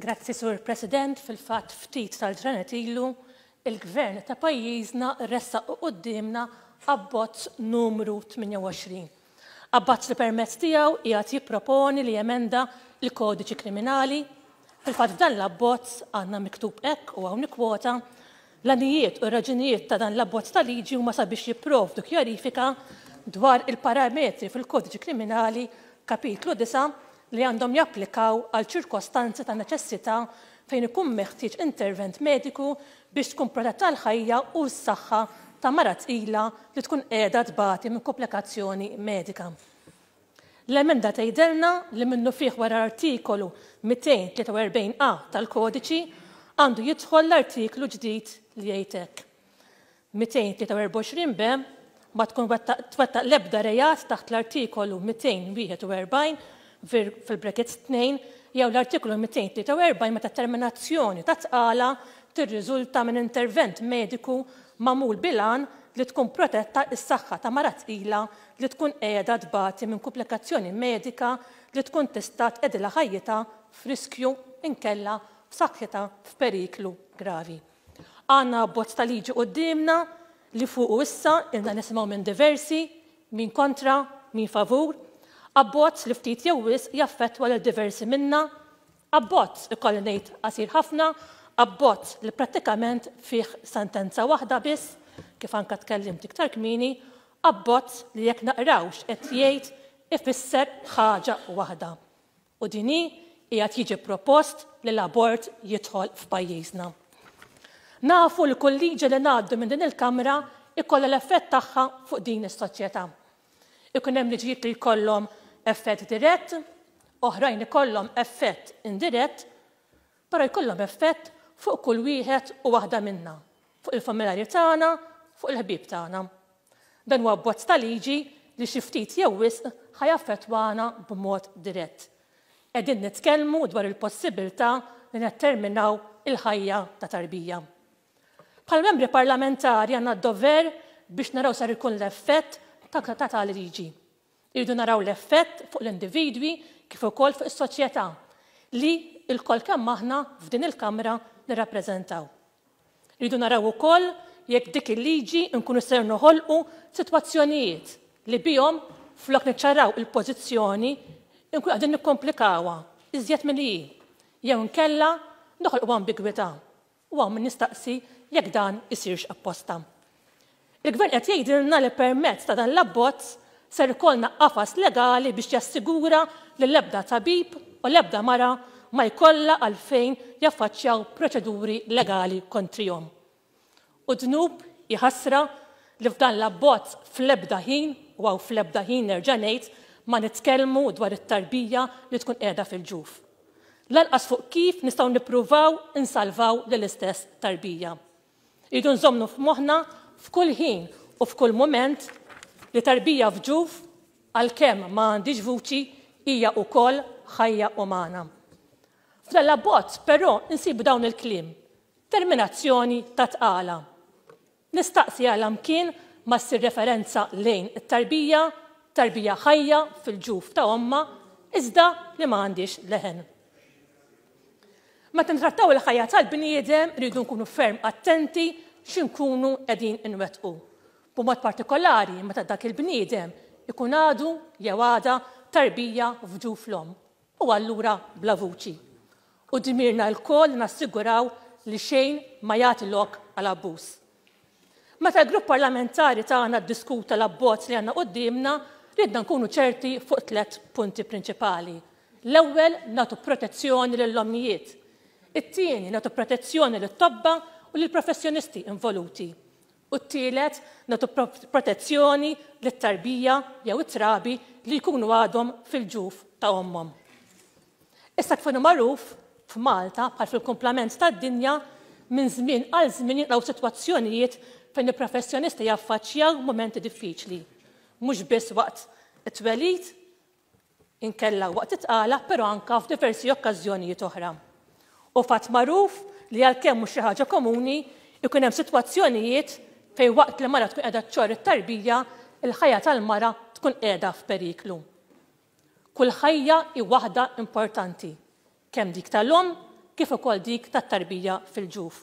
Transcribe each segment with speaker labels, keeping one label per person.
Speaker 1: Grazzi, Sur President, fil-fat ftit tal-ġranet ilu, il-gvern ta' pajjiżna ressa u qoddimna abbozz numru 28. Abbozz li permezz tiegħu qiegħed jipproponi li jemenda l-kodiċi kriminali. Fil-fatt f'dan l-abbozz għandna miktub hekk u hawn kwota l-anijiet u raġunijiet ta' dan l-abbozz ta' liġi huma sabiex jipprovdu kjarifika dwar il-parametri fil-kodiċi kriminali kapitlu 9 li għandhom japplikaw għal ċirkostanzi ta' neċessità fejn ikun meħtieġ intervent mediku biex tkun protetta l-ħajja u s-saħħa ta' mara tqila li tkun qiegħda tbati minn komplikazzjoni medika. L-emenda tgħidilna li minnu fih wara artikolu 243a tal-kodiċi għandu jidħol l-artiklu ġdid li jgħidek. 243 b ma tkun twettaq l-ebda rejat taħt l-artikolu 241 fil brekets 2 jew l-artiklu 243 meta terminazzjoni ta' tqala tirriżulta minn intervent mediku mamul bilan li tkun protetta is-saħħa ta' marat ila li tkun qiegħda tbati minn komplikazzjoni medika li tkun testat tqedilha ħajjita f'riskju inkella f'saħħitha f'periklu gravi. Għanna bozz ta' liġi qoddimna li fuq issa inna nisimgħu minn diversi, minn kontra, minn favur, abbozz li ftit jew wis jaffettwa diversi minna, abbozz ikolli ngħid qasir ħafna, abbozz li prattikament fih sentenza waħda biss, kif anka tkellimt iktar kmini, abbozz li jekk naqrawx qed jgħid ifisser ħaġa waħda. U dini hija tiġi propost li l-abort jidħol f'pajjiżna. Nafu li kulliġi li ngħaddu minn din il-kamra ikolla l-effett tagħha fuq din is-soċjetà. Ikun hemm liġijiet li jkollhom effett dirett, oħrajn ikollhom effett indirett, però jkollhom effett fuq kull wieħed u waħda minna, fuq il-familjari tagħna, fuq il-ħbib tagħna. Dan huwa bozz ta' liġi li xi ftit jew wisq ħajaffettwana b'mod dirett. Qegħdin nitkellmu dwar il-possibilità li netterminaw il-ħajja ta' tarbija. Bħal membri parlamentari għandna d-dover biex naraw sar ikun l-effett ta' ta' liġi Irridu naraw l-effett fuq l-individwi kif ukoll fuq is-soċjetà li l koll kemm aħna f'din il-Kamra nirrappreżentaw. Irridu naraw ukoll jekk dik il-liġi nkunu ser noħolqu sitwazzjonijiet li bihom flok niċċaraw il-pożizzjoni nkunu qegħdin nikkomplikawha iżjed milli jew nkella noħolqu ambigwità u għam nistaqsi jekk dan isirx apposta. Il-gvern qed jgħidilna li permezz ta' dan l-abbozz ser ikollna qafas legali biex jassigura li l-ebda tabib u l-ebda mara ma jkollha għalfejn jaffaċċjaw proċeduri legali kontrihom. U dnub jħassra li f'dan l-abbozz fl-ebda ħin u għaw fl-ebda ħin nerġanejt ma nitkellmu dwar it-tarbija li tkun qiegħda fil-ġuf. Lanqas fuq kif nistgħu nippruvaw insalvaw l-istess tarbija. Idu nżomnu f'moħħna f'kull ħin u f'kull moment li tarbija fġuf għal-kem ma għandix vuċi hija u kol ħajja umana. fl bot, però insibu dawn il-klim, terminazzjoni ta' tqala. Nistaqsi għal kien ma s referenza lejn it-tarbija, tarbija ħajja fil-ġuf ta' omma, iżda li ma għandix leħen. Ma tintrattaw il-ħajja tal-bniedem rridu nkunu ferm attenti xinkunu edin inwetqu b'mod partikolari meta dak il-bniedem ikun għadu jew għada tarbija fġu flom u allura bla vuċi. U dimirna l-koll nassiguraw li xejn ma jagħti lok għal abbuż. Meta l-grupp parlamentari tagħna ddiskuta l-abbozz li għandna qudiemna, ridna nkunu ċerti fuq tlet punti prinċipali. L-ewwel nagħtu protezzjoni lill-ommijiet. It-tieni nagħtu protezzjoni lit-tobba u lill-professjonisti involuti. U t-tielet natu protezzjoni l-tarbija jew it-trabi li jkunu għadhom fil-ġuf ta' ommom. Issa kfinu maruf f'Malta bħal fil-komplament ta' dinja minn żmien għal żmien jinqgħu sitwazzjonijiet fejn il-professjonisti jaffaċċjaw momenti diffiċli. Mhux biss waqt it twelid inkella waqt it tqala però anka f'diversi okkażjonijiet oħra. U fatt maruf li għalkemm mhux xi ħaġa komuni ikun hemm sitwazzjonijiet fej waqt li mara tkun qiegħda ċor it-tarbija, il-ħajja tal-mara tkun qiegħda f'periklu. Kull ħajja hi waħda importanti, kemm dik tal-lum kif ukoll dik tat-tarbija fil-ġuf.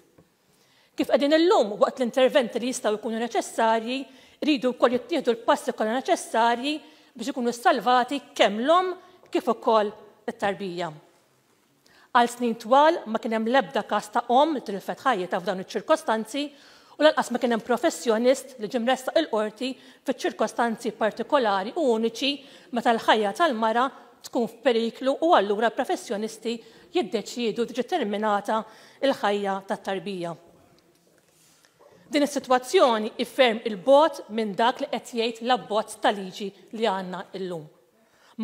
Speaker 1: Kif qegħdin illum waqt l-interventi li jistgħu jkunu neċessarji, rridu wkoll jittieħdu l-passi kollha neċessarji biex ikunu salvati kemm l lum kif ukoll it-tarbija. Għal snin twal ma kien hemm l-ebda każ ta' om li tilfet ħajja ta' f'dawn iċ-ċirkostanzi U lanqas ma kien hemm professjonist li ġimresta il-qorti fiċ-ċirkostanzi partikolari u uniċi meta l-ħajja tal-mara tkun f'periklu u allura professjonisti jiddeċiedu determinata il-ħajja tat-tarbija. Din is-sitwazzjoni ifferm il-bot minn dak li qed jgħid l-abbozz tal-liġi li għandna llum.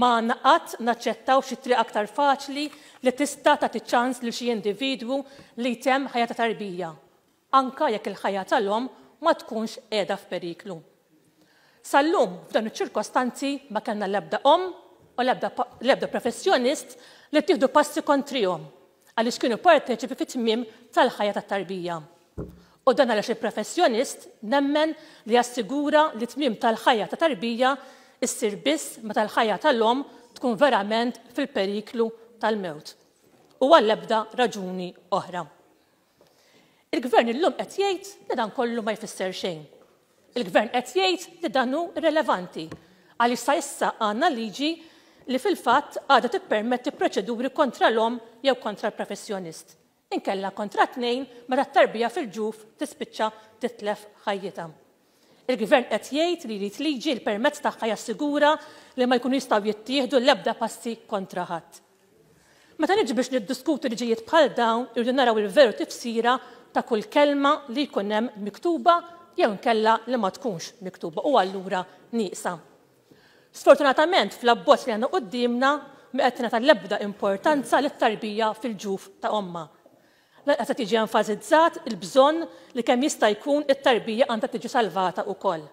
Speaker 1: Ma qatt naċċettaw xi triq aktar faċli li tista' tagħti ċans lil xi individwu li jtemm ħajja ta' tarbija anka jekk il-ħajja tal-om ma tkunx qiegħda f'periklu. Sallum f'dan iċ-ċirkostanzi ma kellna l-ebda om u l-ebda professjonist li tieħdu passi kontrihom għaliex kienu parteċipi fit-tmiem tal-ħajja tat-tarbija. U dan għaliex il-professjonist nemmen li jassigura li tmiem tal-ħajja ta' tarbija issir biss meta l-ħajja tal-om tkun verament fil-periklu tal-mewt. U għall-ebda raġuni oħra. Il-gvern illum qed jgħid li dan kollu ma jfisser xejn. Il-gvern qed jgħid li dan hu relevanti għaliex sa issa għandna liġi li fil-fatt għadha tippermetti proċeduri kontra l-om jew kontra l-professjonist. Inkella kontra tnejn mara mela t-tarbija fil-ġuf tispiċċa titlef ħajjita. Il-gvern qed jgħid li jrid liġi l-permezz tagħha jassigura li ma jkunu jistgħu jittieħdu l-ebda passi kontra ħadd. Meta niġi biex niddiskutu liġijiet bħal dawn irridu naraw il-veru tifsira ta' kull kelma li jkun hemm miktuba jew nkella li ma tkunx miktuba u allura nieqsa. Sfortunatament fl-abbozz li mi qudiemna meqetina l ebda importanza t tarbija fil-ġuf ta' omma. Lanqas tiġi enfasizzat il-bżonn li kemm jista' jkun it-tarbija għandha tiġi salvata wkoll.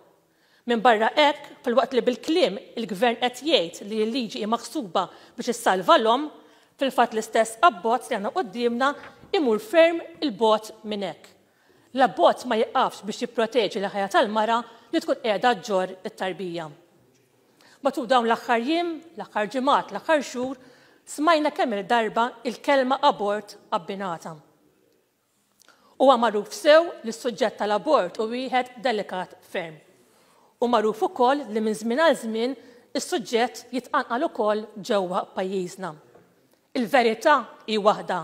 Speaker 1: Minn barra hekk, fil-waqt li bil-kliem il-gvern qed jgħid li l-liġi maħsuba biex issalva l-om, Fil-fat l-istess abbozz li għanna qoddimna imur ferm il-bot minnek. L-abbozz ma jiqqafx biex jipproteġi l-ħajja tal-mara li tkun qiegħda ġor it-tarbija. Matu dawn l-aħħar jiem, l-aħħar ġimgħat, l-aħħar xhur, smajna kemm il-darba il-kelma abort abbinata. Huwa magħruf sew li s-suġġett tal-abort u wieħed delikat ferm. U magħruf ukoll li minn żmien għal żmien is-suġġett jitqanqal ukoll ġewwa pajjiżna. Il-verità hi waħda.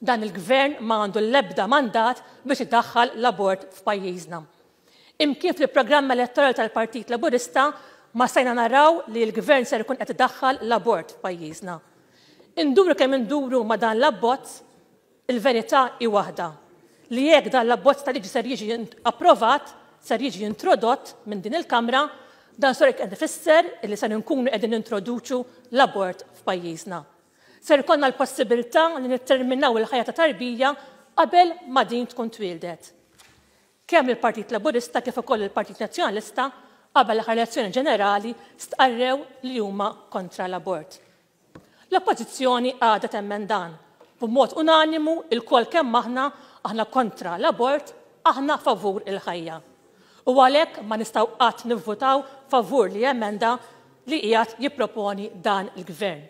Speaker 1: Dan il-gvern ma għandu l-ebda mandat biex iddaħħal l-abort f'pajjiżna. Imkif fil-programm elettorali tal-Partit Laburista ma sajna naraw li l-gvern ser ikun qed iddaħħal l-abort f'pajjiżna. Induru kemm induru ma dan l-abbozz, il-verità hi waħda. Li jekk dan l-abbozz ta' liġi ser jiġi approvat, ser jiġi introdott minn din il-Kamra, dan sorek qed ifisser li se nkunu qegħdin introduċu l-abort f'pajjiżna ser konna l-possibilità li nitterminaw il-ħajja ta' tarbija qabel ma din tkun twildet. Kemm il-Partit Laburista kif ukoll il-Partit Nazzjonalista qabel l-ħarjazzjoni ġenerali stqarrew li huma kontra l-abort. L-oppożizzjoni għadha temmen dan. B'mod unanimu il-kol kemm aħna aħna kontra l-abort, aħna favur il-ħajja. U għalhekk ma nistgħu qatt nivvutaw favur li emenda li qiegħed jipproponi dan il-gvern.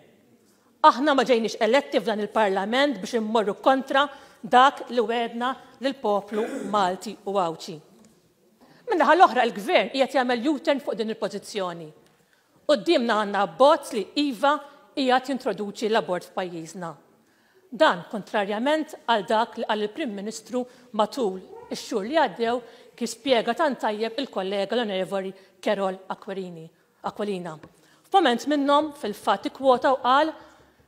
Speaker 1: Aħna ma ġejniex eletti f'dan il-Parlament biex immorru kontra dak li wedna lill-poplu Malti u Awċi. Minna l-oħra l-gvern qiegħed jagħmel u fuq din il-pożizzjoni. Qudiemna għandna bozz li iva qiegħed jintroduċi l-abort f'pajjiżna. Dan kontrarjament għal dak li għal il-Prim Ministru matul ix-xhur li għaddew kif spjega tant tajjeb il-kollega l-Onorevoli Kerol Aquilina. F'moment minnhom fil-fatt ikkwota u qal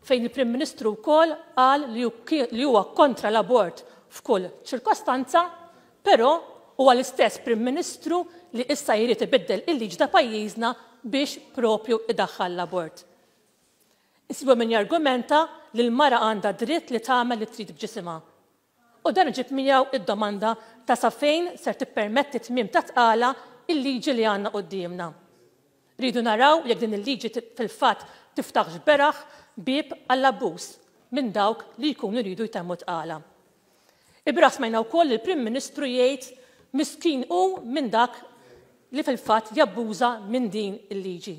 Speaker 1: fejn il-Prim Ministru wkoll qal li huwa kontra l-abort f'kull ċirkostanza, però huwa l-istess Prim Ministru li issa jrid ibiddel il-liġ ta' pajjiżna biex propju idaħħal l-abort. Isibu min jargumenta li l-mara għandha dritt li tagħmel li trid b'ġisimha. U dan ġib minjaw id-domanda ta' safejn ser tippermetti tmiem ta' tqala il-liġi li għandna qudiemna. Rridu naraw jekk din il-liġi fil-fatt tiftaħx beraħ bib għall-abbuż minn dawk li jkunu rridu jtemmu tqala. Ibras majna u koll il-Prim Ministru jgħid miskin u minn dak li fil-fat jabbuża minn din il-liġi.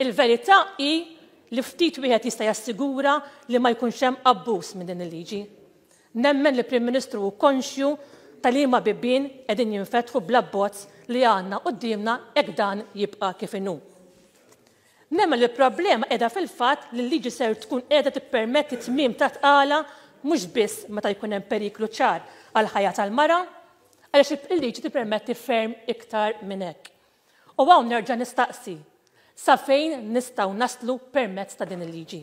Speaker 1: Il-verità hi li ftit wieħed jista' jassigura li ma jkunx hemm abbuż minn din il-liġi. Nemmen li Prim Ministru u konxju tal-ima bibin edin jinfetħu bla bozz li għanna qoddimna ek dan jibqa' kif inhu. Nemma li problema edha fil-fat li l-liġi ser tkun edha tippermetti mim ta' tqala mhux biss meta jkun hemm periklu ċar għal ħajja tal-mara, għaliex il-liġi t-permetti ferm iktar minn hekk. U hawn nerġa' nistaqsi sa fejn nistgħu naslu permezz ta' din il-liġi.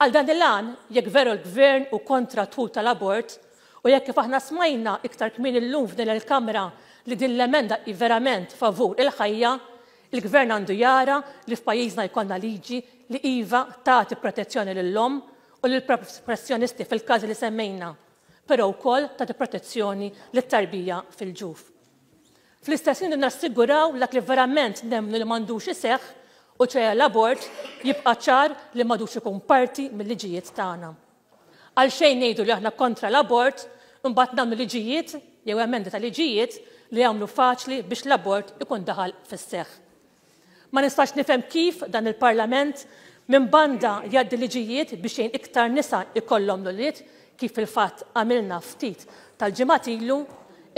Speaker 1: Għal dan il-għan, jekk veru l-gvern u kontra tul tal-abort, u jekk kif aħna smajna iktar kmin il-lum f'din il-kamra li din l-emenda i verament favur il-ħajja, il-gvern għandu jara li f'pajjiżna jkollna liġi li iva tagħti protezzjoni lill-om u lil professjonisti fil-każi li semmejna, però wkoll tagħti protezzjoni lit-tarbija fil-ġuf. Fl-istess li nassiguraw dak li verament nemmnu li m'għandux iseħħ u ċeja l-abort jibqa' ċar li m'għadux ikun parti mill-liġijiet tagħna. Għal xejn ngħidu li aħna kontra l-abort, imbagħad nagħmlu liġijiet jew emendi ta' liġijiet li għamlu faċli biex l-abort ikun daħal fis-seħħ. Ma nistax nifhem kif dan il-Parlament minn banda jgħaddi liġijiet biex jgħin iktar nisa ikollhom l kif il-fatt għamilna ftit tal-ġimgħat ilu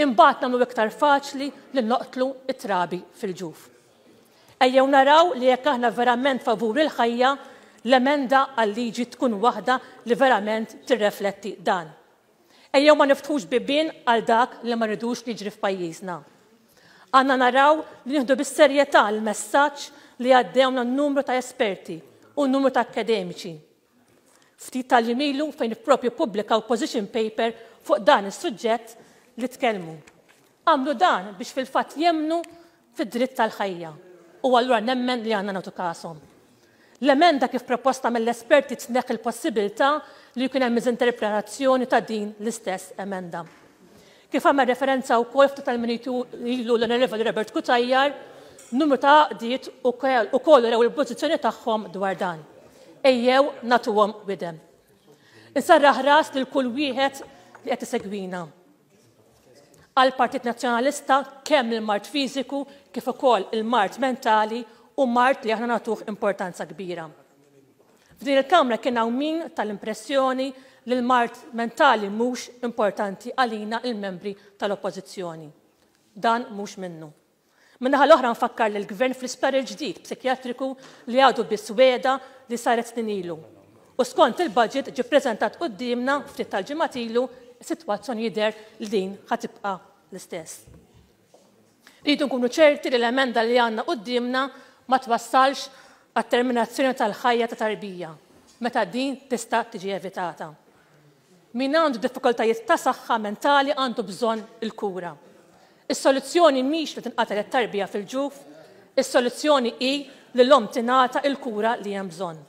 Speaker 1: imbagħad nagħmlu iktar faċli li noqtlu it-trabi fil-ġuf. Ejjew naraw li jekk aħna verament favur il-ħajja l-emenda għal-liġi tkun waħda li verament tirrefletti dan. Ejjew ma niftħux bibien għal dak li ma rridux li ġri f'pajjiżna. Għanna naraw li nieħdu bis-serjetà l-messaġġ li għaddewna n-numru ta' esperti u n-numru ta' akademiċi. Ftit tal-jimilu fejn propju publika u position paper fuq dan is-suġġett li tkellmu. Għamlu dan biex fil-fatt jemnu fid-dritt tal-ħajja u għallura nemmen li għanna natu kasom. L-emenda kif proposta mill-esperti tneħ il-possibilta li jkun hemm miżinterpretazzjoni ta' din l-istess emenda. Kif għamma referenza u kol ftit tal-minitu ilu l-onorevoli Robert Kutajjar, numru ta' diet u kol rew il-pozizjoni tagħhom dwar dan. Ejjew natuhom widem. Insarraħ ras lil kull wieħed li qed isegwina. Għal Partit Nazzjonalista kemm il-mart fiżiku kif ukoll il-mart mentali u mart li aħna nagħtuh importanza kbira. F'din il-Kamra kien hawn min tal-impressjoni li l-mart mentali mhux importanti għalina il-membri tal-oppożizzjoni. Dan mhux minnu. Minnaħal oħra nfakkar li l gvern fl-isptar il-ġdid psikjatriku li għadu bisweda li saret ilu. U skont il-budget ġi prezentat qoddimna ftit tal-ġimat situazzjoni jider li din ħatibqa l-istess. Rridu nkunu ċerti li l-emenda li għanna qoddimna ma twassalx għat-terminazzjoni tal-ħajja ta' tarbija, meta din tista' tiġi evitata min għandu diffikultajiet ta' saħħa mentali għandu bżonn il-kura. Is-soluzzjoni mhix li tinqata' tarbija fil-ġuf, is-soluzzjoni hi li l-om tingħata il-kura li hemm bżonn.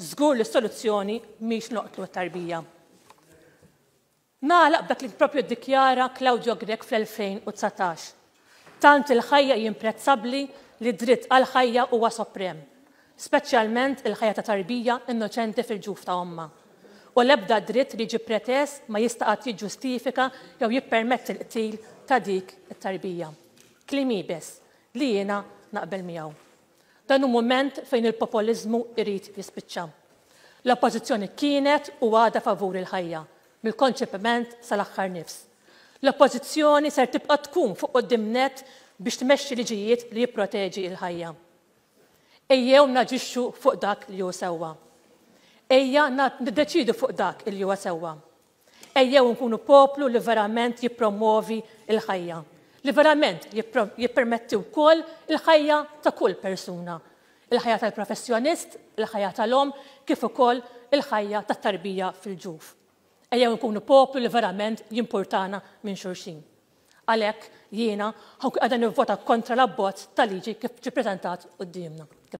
Speaker 1: Żgur li s-soluzzjoni mhix noqtlu t-tarbija. Nagħlaq dak li propju ddikjara Claudio Grek fl-2019. Tant il-ħajja jimprezzabli li dritt għal-ħajja huwa suprem, speċjalment il-ħajja ta' tarbija innoċenti fil-ġuf ta' omma u l-ebda dritt li ġi pretest ma jistaqat jiġġustifika jew jippermetti l-qtil ta' dik it-tarbija. Klimi bes li jiena naqbel miegħu. Dan hu mument fejn il-populizmu irid jispiċċa. L-oppożizzjoni kienet u għada favur il-ħajja mill-konċepiment sal-aħħar nifs. L-oppożizzjoni ser tibqa' tkun fuq qoddimnet biex tmexxi liġijiet li jipproteġi il-ħajja. Ejjew naġixxu fuq dak li hu sewwa. Ejja deċidu fuq dak il ju sewwa. Ejja nkunu poplu li verament jippromovi il-ħajja. Li verament jippermetti wkoll il-ħajja ta' kull persuna. Il-ħajja tal-professjonist, il-ħajja tal-om, kif ukoll il-ħajja tat-tarbija fil-ġuf. Ejja nkunu poplu li verament jimpurtana minn xurxin. Għalhekk jiena għadan qegħda vota kontra l-abbozz tal-liġi kif d-dimna.